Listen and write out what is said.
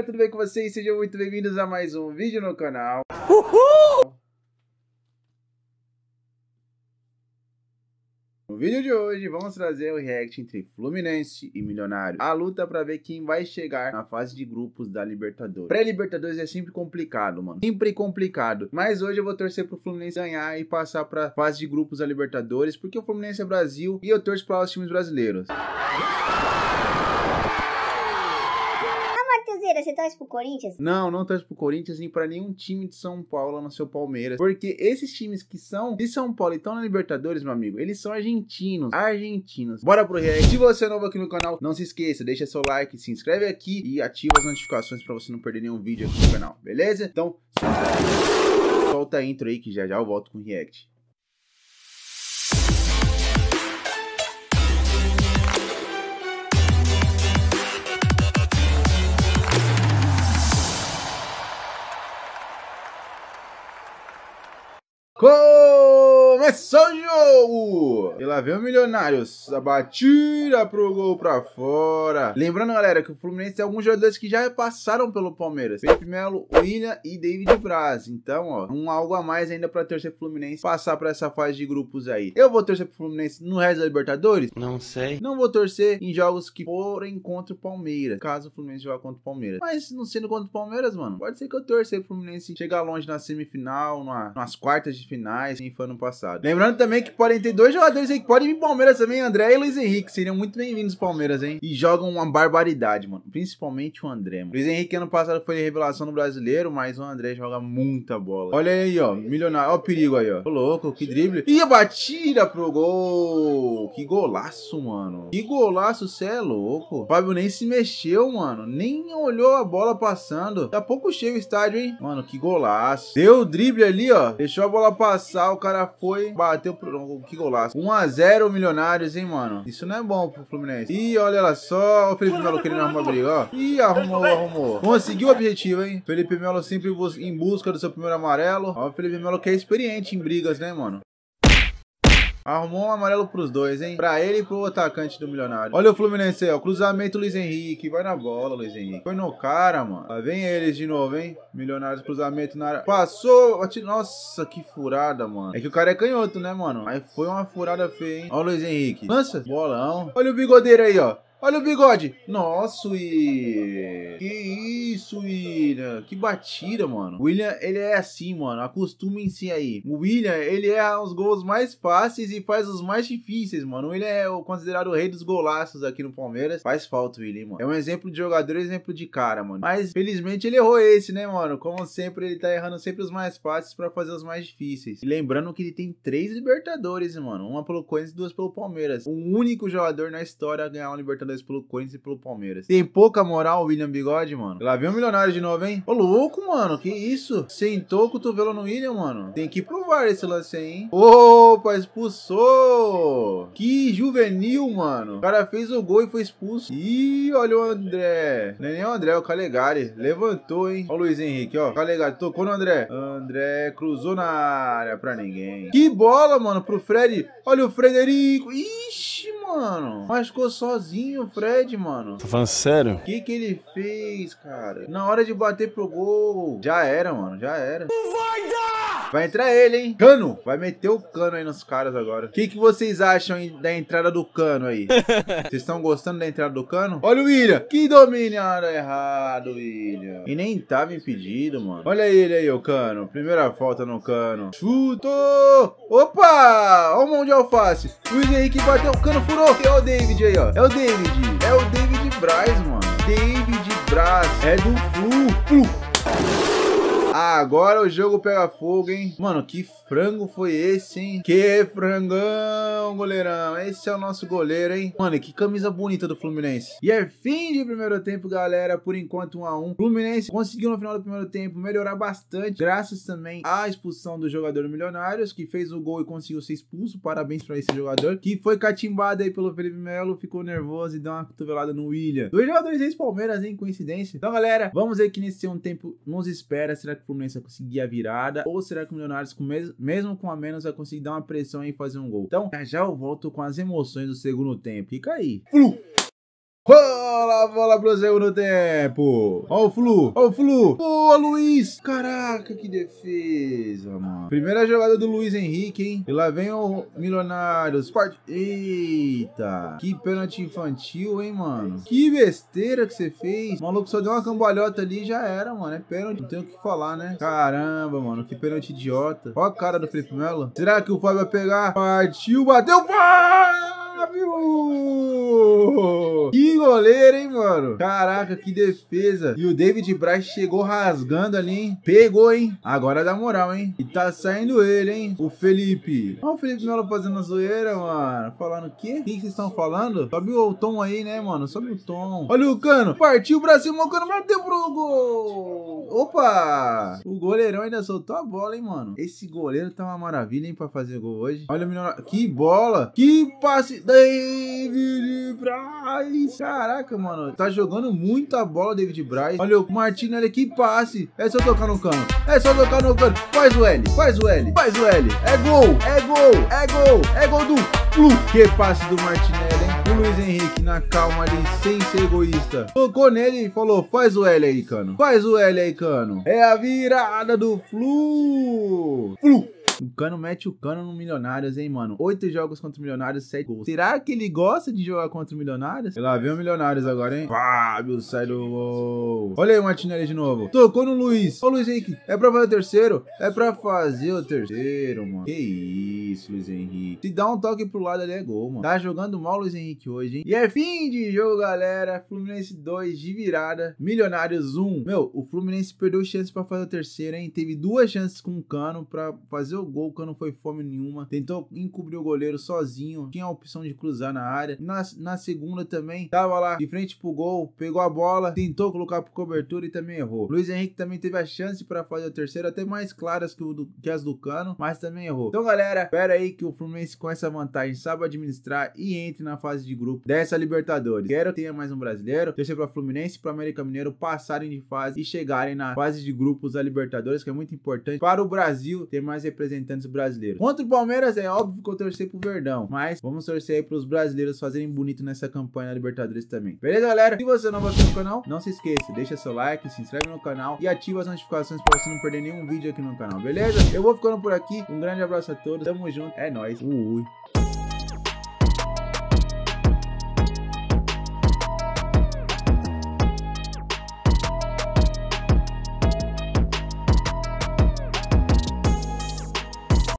galera, tudo bem com vocês? Sejam muito bem-vindos a mais um vídeo no canal. Uhul! No vídeo de hoje, vamos trazer o react entre Fluminense e Milionário. A luta para ver quem vai chegar na fase de grupos da Libertadores. Pré-Libertadores é sempre complicado, mano. Sempre complicado. Mas hoje eu vou torcer pro Fluminense ganhar e passar pra fase de grupos da Libertadores, porque o Fluminense é Brasil e eu torço para os times brasileiros. Sonzeira, você torce pro Corinthians? Não, não torço pro Corinthians nem pra nenhum time de São Paulo, não seu Palmeiras. Porque esses times que são de São Paulo e estão na Libertadores, meu amigo, eles são argentinos. Argentinos. Bora pro react. Se você é novo aqui no canal, não se esqueça, deixa seu like, se inscreve aqui e ativa as notificações pra você não perder nenhum vídeo aqui no canal, beleza? Então, solta a intro aí que já já eu volto com o react. Whoa! Começou o jogo! E lá vem o Milionários. A batida pro gol pra fora. Lembrando, galera, que o Fluminense tem alguns jogadores que já passaram pelo Palmeiras. Felipe Melo, William e David Braz. Então, ó, um algo a mais ainda pra torcer pro Fluminense passar pra essa fase de grupos aí. Eu vou torcer pro Fluminense no resto da Libertadores? Não sei. Não vou torcer em jogos que forem contra o Palmeiras. Caso o Fluminense jogar contra o Palmeiras. Mas não sendo contra o Palmeiras, mano, pode ser que eu torça pro Fluminense chegar longe na semifinal, nas quartas de finais, enfim, foi ano passado ligado? Lembrando também que podem ter dois jogadores aí que podem vir pro Palmeiras também, André e Luiz Henrique. Seriam muito bem-vindos pro Palmeiras, hein? E jogam uma barbaridade, mano. Principalmente o André, mano. Luiz Henrique ano passado foi revelação no brasileiro, mas o André joga muita bola. Olha aí, ó. Milionário. Ó o perigo aí, ó. Tô louco, que drible. E a batida pro gol. Que golaço, mano. Que golaço, cê é louco. O Fábio nem se mexeu, mano. Nem olhou a bola passando. Daqui a pouco chega o estádio, hein? Mano, que golaço. Deu o drible ali, ó. Deixou a bola passar. O cara foi bateu pro. Que golaço. 1x0 Milionários, hein, mano. Isso não é bom pro Fluminense. Ih, olha lá só. O Felipe Melo querendo arrumar briga, ó. Ih, arrumou, arrumou. Conseguiu o objetivo, hein? Felipe Melo sempre em busca do seu primeiro amarelo. Ó, o Felipe Melo que é experiente em brigas, né, mano? Arrumou um amarelo pros dois, hein? Pra ele e pro atacante do milionário. Olha o Fluminense aí, ó. Cruzamento Luiz Henrique. Vai na bola, Luiz Henrique. Foi no cara, mano. Lá vem eles de novo, hein? Milionários, cruzamento na área. Passou. Nossa, que furada, mano. É que o cara é canhoto, né, mano? Aí foi uma furada feia, hein? Olha o Luiz Henrique. Lança. Bolão. Olha o bigodeiro aí, ó. Olha o bigode. Nossa, William. Que isso, William. Que batida, mano. O William, ele é assim, mano. Acostumem-se aí. O William, ele erra é os gols mais fáceis e faz os mais difíceis, mano. O William é o considerado o rei dos golaços aqui no Palmeiras. Faz falta o William, mano. É um exemplo de jogador, exemplo de cara, mano. Mas, felizmente, ele errou esse, né, mano? Como sempre, ele tá errando sempre os mais fáceis para fazer os mais difíceis. E lembrando que ele tem três Libertadores, mano. Uma pelo Corinthians e duas pelo Palmeiras. O único jogador na história a ganhar uma Libertadores pelo Corinthians e pelo Palmeiras. Tem pouca moral o William Bigode, mano. Lá vem o milionário de novo, hein? Ô, louco, mano. Que isso? Sentou o cotovelo no William, mano. Tem que provar esse lance aí, hein? Opa, expulsou! Que juvenil, mano. O cara fez o gol e foi expulso. Ih, olha o André. Não é nem o André, é o Calegari. Levantou, hein? Ó o Luiz Henrique, ó. Calegari tocou no André. André cruzou na área pra ninguém. Que bola, mano, pro Fred. Olha o Frederico. Ixi! mano. Machucou sozinho o Fred, mano. Tô tá falando sério? O que que ele fez, cara? Na hora de bater pro gol, já era, mano, já era. Não vai dar! Vai entrar ele, hein? Cano. Vai meter o cano aí nos caras agora. O que, que vocês acham da entrada do cano aí? Vocês estão gostando da entrada do cano? Olha o William. Que domínio errado, William. E nem tava impedido, mano. Olha ele aí, o cano. Primeira falta no cano. Chuto! Opa! Olha o mão de alface. O aí que bateu. O cano furou. É o David aí, ó. É o David. É o David Braz, mano. David Braz. É do Flu. Flu. Ah, agora o jogo pega fogo, hein? Mano, que frango foi esse, hein? Que frangão, goleirão. Esse é o nosso goleiro, hein? Mano, que camisa bonita do Fluminense. E é fim de primeiro tempo, galera. Por enquanto, 1 um a 1 um. Fluminense conseguiu no final do primeiro tempo melhorar bastante, graças também à expulsão do jogador Milionários, que fez o gol e conseguiu ser expulso. Parabéns para esse jogador, que foi catimbado aí pelo Felipe Melo, ficou nervoso e deu uma cotovelada no William. Dois jogadores ex-Palmeiras, hein? Coincidência. Então, galera, vamos ver que nesse um tempo nos espera. Será que que o Fluminense vai conseguir a virada? Ou será que o Milionários, com mes mesmo com a menos, vai conseguir dar uma pressão e fazer um gol? Então, já eu volto com as emoções do segundo tempo. Fica aí. Uh! Bola, bola, Brasil no tempo. Ó o Flu, ó o Flu. Boa, Luiz. Caraca, que defesa, mano. Primeira jogada do Luiz Henrique, hein? E lá vem o Milionários. Sport. Eita. Que pênalti infantil, hein, mano. Que besteira que você fez. O maluco só deu uma cambalhota ali e já era, mano. É pênalti, não tem o que falar, né? Caramba, mano. Que pênalti idiota. Olha a cara do Felipe Melo. Será que o Fábio vai pegar? Partiu, bateu. Vai! Fábio! Que goleiro, hein, mano? Caraca, que defesa. E o David Braz chegou rasgando ali, hein? Pegou, hein? Agora dá moral, hein? E tá saindo ele, hein? O Felipe. Olha o Felipe Melo fazendo a zoeira, mano. Falando o quê? O que vocês estão falando? Sobe o tom aí, né, mano? Sobe o tom. Olha o Cano. Partiu o Brasil, o Cano bateu pro gol. Opa! O goleirão ainda soltou a bola, hein, mano? Esse goleiro tá uma maravilha, hein, pra fazer gol hoje. Olha o melhor. Que bola! Que passe... David Braz. Caraca, mano. Tá jogando muita bola, David Braz. Olha o Martinho, olha que passe. É só tocar no cano. É só tocar no cano. Faz o L, faz o L, faz o L. É gol, é gol, é gol, é gol do Flu. Que passe do Martinelli, hein? O Luiz Henrique na calma ali, sem ser egoísta. Tocou nele e falou, faz o L aí, Cano. Faz o L aí, Cano. É a virada do Flu. Flu. O Cano mete o Cano no Milionários, hein, mano? Oito jogos contra o Milionários, sete gols. Será que ele gosta de jogar contra o Milionários? Sei lá, vem o Milionários agora, hein? Fábio, sai do gol. Olha aí o Martinelli de novo. Tocou no Luiz. Ô, Luiz Henrique, é pra fazer o terceiro? É pra fazer o terceiro, mano. Que isso, Luiz Henrique. Se dá um toque pro lado ali é gol, mano. Tá jogando mal o Luiz Henrique hoje, hein? E é fim de jogo, galera. Fluminense 2 de virada. Milionários 1. Meu, o Fluminense perdeu chances pra fazer o terceiro, hein? Teve duas chances com o Cano pra fazer o gol quando foi fome nenhuma. Tentou encobrir o goleiro sozinho. Tinha a opção de cruzar na área. Na, na segunda também, tava lá de frente pro gol, pegou a bola, tentou colocar pro cobertura e também errou. Luiz Henrique também teve a chance para fazer o terceiro, até mais claras que, do, que as do Cano, mas também errou. Então, galera, espera aí que o Fluminense com essa vantagem sabe administrar e entre na fase de grupo dessa Libertadores. Quero tenha mais um brasileiro, torcer para Fluminense e para América Mineiro passarem de fase e chegarem na fase de grupos da Libertadores, que é muito importante para o Brasil ter mais representantes representantes brasileiros. Contra o Palmeiras, é óbvio que eu torci pro Verdão, mas vamos torcer aí pros brasileiros fazerem bonito nessa campanha da Libertadores também. Beleza, galera? Se você é gostou do canal, não se esqueça, deixa seu like, se inscreve no canal e ativa as notificações pra você não perder nenhum vídeo aqui no canal, beleza? Eu vou ficando por aqui, um grande abraço a todos, tamo junto, é nóis, ui.